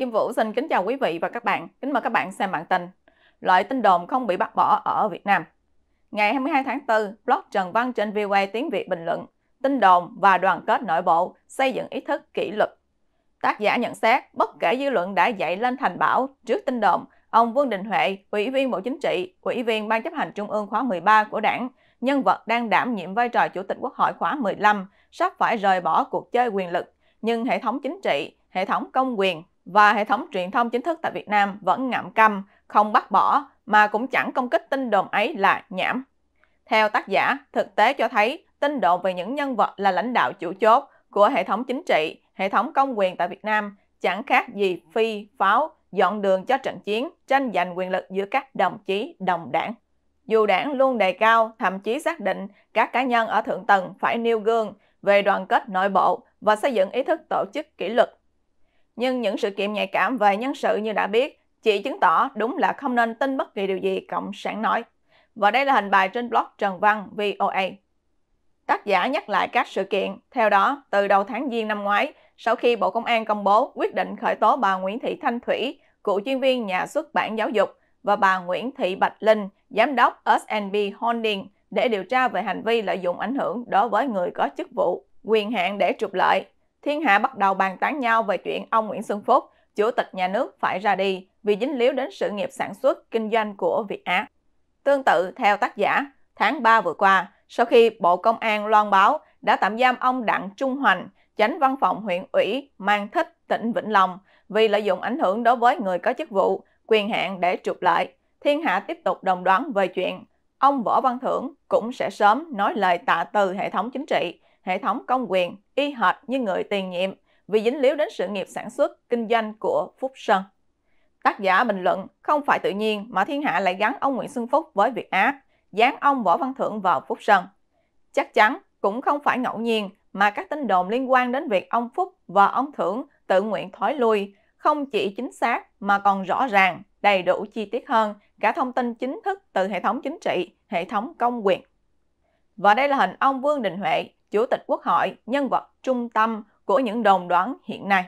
Kim Vũ xin kính chào quý vị và các bạn. Kính mời các bạn xem bản tin. Loại tin đồn không bị bác bỏ ở Việt Nam. Ngày 22 tháng 4, blog Trần Văn trên VOA tiếng Việt bình luận tin đồn và đoàn kết nội bộ xây dựng ý thức kỷ luật. Tác giả nhận xét, bất kể dư luận đã dậy lên thành bảo trước tin đồn, ông Vương Đình Huệ, Ủy viên Bộ Chính trị, Ủy viên Ban chấp hành Trung ương khóa 13 của đảng, nhân vật đang đảm nhiệm vai trò Chủ tịch Quốc hội khóa 15, sắp phải rời bỏ cuộc chơi quyền lực, nhưng hệ thống chính trị, hệ thống công quyền và hệ thống truyền thông chính thức tại Việt Nam vẫn ngậm câm, không bác bỏ mà cũng chẳng công kích tin đồn ấy là nhảm. Theo tác giả, thực tế cho thấy tin đồn về những nhân vật là lãnh đạo chủ chốt của hệ thống chính trị, hệ thống công quyền tại Việt Nam chẳng khác gì phi, pháo, dọn đường cho trận chiến, tranh giành quyền lực giữa các đồng chí, đồng đảng. Dù đảng luôn đề cao, thậm chí xác định các cá nhân ở thượng tầng phải nêu gương về đoàn kết nội bộ và xây dựng ý thức tổ chức kỷ luật nhưng những sự kiện nhạy cảm về nhân sự như đã biết, chỉ chứng tỏ đúng là không nên tin bất kỳ điều gì Cộng sản nói. Và đây là hình bài trên blog Trần Văn VOA. Tác giả nhắc lại các sự kiện, theo đó, từ đầu tháng Giêng năm ngoái, sau khi Bộ Công an công bố quyết định khởi tố bà Nguyễn Thị Thanh Thủy, cựu chuyên viên nhà xuất bản giáo dục, và bà Nguyễn Thị Bạch Linh, giám đốc S&B Holding để điều tra về hành vi lợi dụng ảnh hưởng đối với người có chức vụ, quyền hạn để trục lợi, Thiên hạ bắt đầu bàn tán nhau về chuyện ông Nguyễn Xuân Phúc, chủ tịch nhà nước phải ra đi vì dính líu đến sự nghiệp sản xuất, kinh doanh của Việt Á. Tương tự, theo tác giả, tháng 3 vừa qua, sau khi Bộ Công an loan báo đã tạm giam ông Đặng Trung Hoành, chánh văn phòng huyện ủy Mang Thích, tỉnh Vĩnh Long, vì lợi dụng ảnh hưởng đối với người có chức vụ, quyền hạn để trục lợi. Thiên hạ tiếp tục đồng đoán về chuyện ông Võ Văn Thưởng cũng sẽ sớm nói lời tạ từ hệ thống chính trị hệ thống công quyền y hệt như người tiền nhiệm vì dính líu đến sự nghiệp sản xuất, kinh doanh của Phúc Sơn. Tác giả bình luận không phải tự nhiên mà thiên hạ lại gắn ông Nguyễn Xuân Phúc với việt á dán ông Võ Văn Thưởng vào Phúc Sơn. Chắc chắn cũng không phải ngẫu nhiên mà các tin đồn liên quan đến việc ông Phúc và ông Thưởng tự nguyện thoái lui không chỉ chính xác mà còn rõ ràng, đầy đủ chi tiết hơn cả thông tin chính thức từ hệ thống chính trị, hệ thống công quyền. Và đây là hình ông Vương Đình Huệ, Chủ tịch Quốc hội, nhân vật trung tâm của những đồn đoán hiện nay.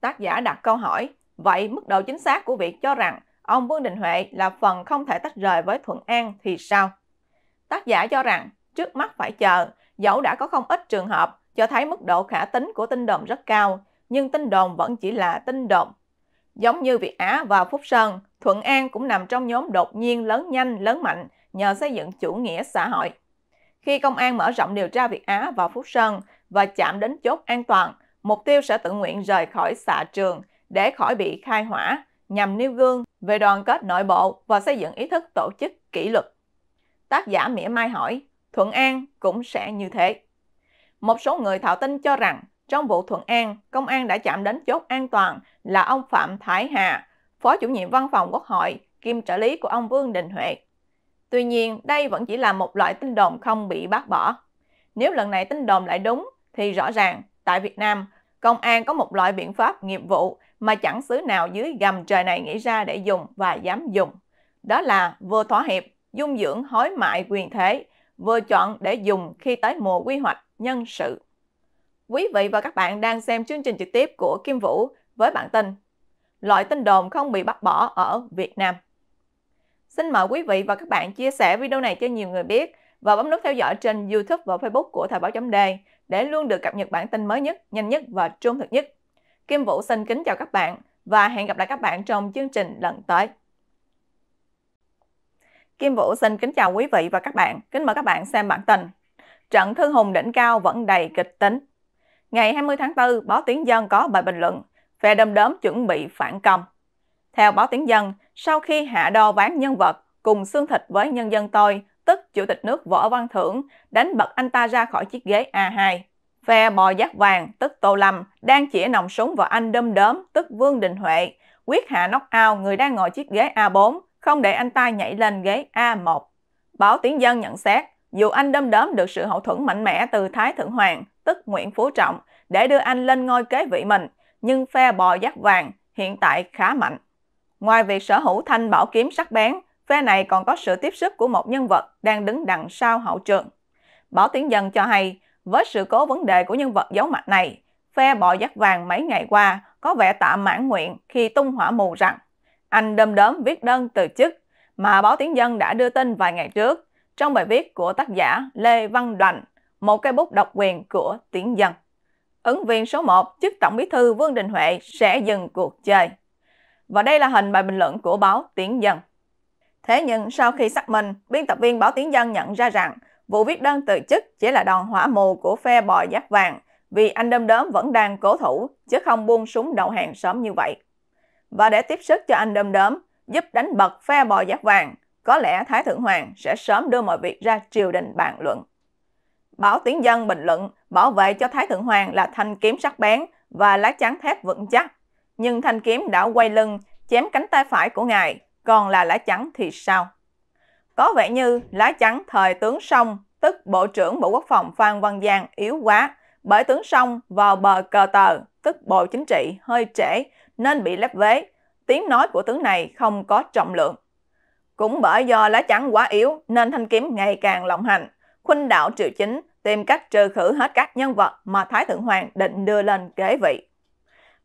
Tác giả đặt câu hỏi, vậy mức độ chính xác của việc cho rằng ông Vương Đình Huệ là phần không thể tách rời với Thuận An thì sao? Tác giả cho rằng trước mắt phải chờ, dẫu đã có không ít trường hợp cho thấy mức độ khả tính của tin đồn rất cao, nhưng tin đồn vẫn chỉ là tin đồn. Giống như Việt Á và Phúc Sơn, Thuận An cũng nằm trong nhóm đột nhiên lớn nhanh, lớn mạnh nhờ xây dựng chủ nghĩa xã hội. Khi công an mở rộng điều tra Việt Á và Phúc Sơn và chạm đến chốt an toàn, mục tiêu sẽ tự nguyện rời khỏi xạ trường để khỏi bị khai hỏa nhằm nêu gương về đoàn kết nội bộ và xây dựng ý thức tổ chức kỷ luật. Tác giả mỉa mai hỏi, Thuận An cũng sẽ như thế. Một số người thạo tin cho rằng trong vụ Thuận An, công an đã chạm đến chốt an toàn là ông Phạm Thái Hà, Phó chủ nhiệm văn phòng Quốc hội, kiêm trợ lý của ông Vương Đình Huệ. Tuy nhiên, đây vẫn chỉ là một loại tin đồn không bị bác bỏ. Nếu lần này tin đồn lại đúng, thì rõ ràng, tại Việt Nam, công an có một loại biện pháp nghiệp vụ mà chẳng xứ nào dưới gầm trời này nghĩ ra để dùng và dám dùng. Đó là vừa thỏa hiệp, dung dưỡng hối mại quyền thế, vừa chọn để dùng khi tới mùa quy hoạch nhân sự. Quý vị và các bạn đang xem chương trình trực tiếp của Kim Vũ với bản tin Loại tin đồn không bị bác bỏ ở Việt Nam. Xin mời quý vị và các bạn chia sẻ video này cho nhiều người biết và bấm nút theo dõi trên YouTube và Facebook của Thời báo chấm đề để luôn được cập nhật bản tin mới nhất, nhanh nhất và trung thực nhất. Kim Vũ xin kính chào các bạn và hẹn gặp lại các bạn trong chương trình lần tới. Kim Vũ xin kính chào quý vị và các bạn. Kính mời các bạn xem bản tin. Trận Thương Hùng đỉnh cao vẫn đầy kịch tính. Ngày 20 tháng 4, báo Tiếng Dân có bài bình luận Phe đâm đớm chuẩn bị phản công. Theo báo Tiếng Dân, sau khi hạ đo ván nhân vật cùng xương thịt với nhân dân tôi, tức Chủ tịch nước Võ Văn Thưởng, đánh bật anh ta ra khỏi chiếc ghế A2. Phe bò giác vàng, tức Tô Lâm, đang chĩa nòng súng vào anh đâm đớm, tức Vương Đình Huệ, quyết hạ nóc ao người đang ngồi chiếc ghế A4, không để anh ta nhảy lên ghế A1. Báo Tiếng Dân nhận xét, dù anh đâm đớm được sự hậu thuẫn mạnh mẽ từ Thái Thượng Hoàng, tức Nguyễn Phú Trọng, để đưa anh lên ngôi kế vị mình, nhưng phe bò giác vàng hiện tại khá mạnh. Ngoài việc sở hữu thanh bảo kiếm sắc bén, phe này còn có sự tiếp sức của một nhân vật đang đứng đằng sau hậu trường. Bảo Tiến Dân cho hay, với sự cố vấn đề của nhân vật giấu mặt này, phe bọ giác vàng mấy ngày qua có vẻ tạm mãn nguyện khi tung hỏa mù rằng anh đơm đớm viết đơn từ chức mà báo tiếng dân đã đưa tin vài ngày trước trong bài viết của tác giả Lê Văn Đoành, một cây bút độc quyền của tiếng dân. Ứng viên số 1 chức Tổng Bí thư Vương Đình Huệ sẽ dừng cuộc chơi. Và đây là hình bài bình luận của báo Tiếng Dân. Thế nhưng sau khi xác minh, biên tập viên báo Tiếng Dân nhận ra rằng vụ viết đơn từ chức chỉ là đòn hỏa mù của phe bò giác vàng vì anh đâm đớm vẫn đang cố thủ chứ không buông súng đầu hàng sớm như vậy. Và để tiếp sức cho anh đâm đớm, giúp đánh bật phe bò giác vàng, có lẽ Thái Thượng Hoàng sẽ sớm đưa mọi việc ra triều đình bàn luận. Báo Tiếng Dân bình luận bảo vệ cho Thái Thượng Hoàng là thanh kiếm sắc bén và lá chắn thép vững chắc, nhưng thanh kiếm đã quay lưng, chém cánh tay phải của ngài, còn là lá chắn thì sao? Có vẻ như lá chắn thời tướng sông, tức Bộ trưởng Bộ Quốc phòng Phan Văn Giang yếu quá, bởi tướng sông vào bờ cờ tờ, tức Bộ Chính trị hơi trễ, nên bị lép vế. Tiếng nói của tướng này không có trọng lượng. Cũng bởi do lá chắn quá yếu nên thanh kiếm ngày càng lộng hành. Khuynh đảo triệu chính tìm cách trừ khử hết các nhân vật mà Thái Thượng Hoàng định đưa lên kế vị.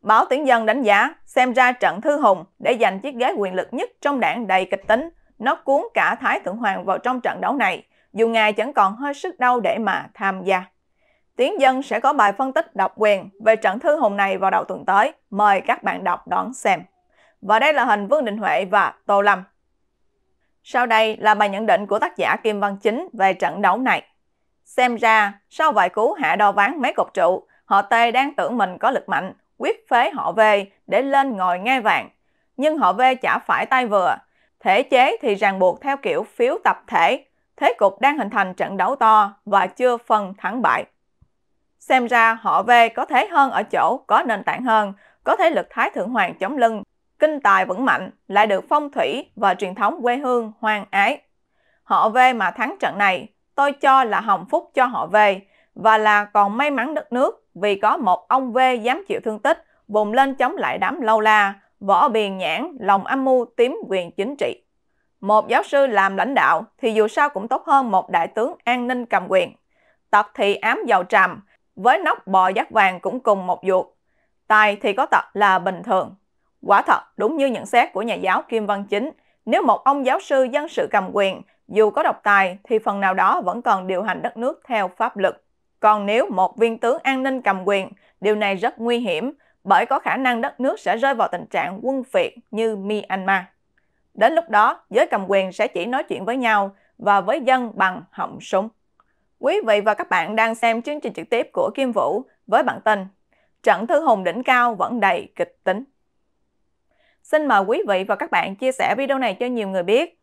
Báo Tiếng Dân đánh giá, xem ra trận Thư Hùng để giành chiếc ghế quyền lực nhất trong đảng đầy kịch tính, nó cuốn cả Thái Thượng Hoàng vào trong trận đấu này, dù ngài chẳng còn hơi sức đau để mà tham gia. Tiếng Dân sẽ có bài phân tích độc quyền về trận Thư Hùng này vào đầu tuần tới, mời các bạn đọc đón xem. Và đây là hình Vương Đình Huệ và Tô Lâm. Sau đây là bài nhận định của tác giả Kim Văn Chính về trận đấu này. Xem ra, sau vài cú hạ đo ván mấy cột trụ, họ Tê đang tưởng mình có lực mạnh, quyết phế họ về để lên ngồi ngai vàng. Nhưng họ về chả phải tay vừa. Thể chế thì ràng buộc theo kiểu phiếu tập thể. Thế cục đang hình thành trận đấu to và chưa phân thắng bại. Xem ra họ về có thế hơn ở chỗ có nền tảng hơn, có thế lực Thái Thượng Hoàng chống lưng, kinh tài vững mạnh, lại được phong thủy và truyền thống quê hương hoang ái. Họ về mà thắng trận này, tôi cho là hồng phúc cho họ về và là còn may mắn đất nước vì có một ông V dám chịu thương tích, vùng lên chống lại đám lâu la, võ biền nhãn, lòng âm mưu tím quyền chính trị. Một giáo sư làm lãnh đạo thì dù sao cũng tốt hơn một đại tướng an ninh cầm quyền. Tật thì ám giàu trầm, với nóc bò giác vàng cũng cùng một ruột. Tài thì có tật là bình thường. Quả thật, đúng như nhận xét của nhà giáo Kim Văn Chính, nếu một ông giáo sư dân sự cầm quyền, dù có độc tài thì phần nào đó vẫn còn điều hành đất nước theo pháp luật. Còn nếu một viên tướng an ninh cầm quyền, điều này rất nguy hiểm bởi có khả năng đất nước sẽ rơi vào tình trạng quân phiệt như Myanmar. Đến lúc đó, giới cầm quyền sẽ chỉ nói chuyện với nhau và với dân bằng họng súng. Quý vị và các bạn đang xem chương trình trực tiếp của Kim Vũ với bản tin Trận thư hùng đỉnh cao vẫn đầy kịch tính. Xin mời quý vị và các bạn chia sẻ video này cho nhiều người biết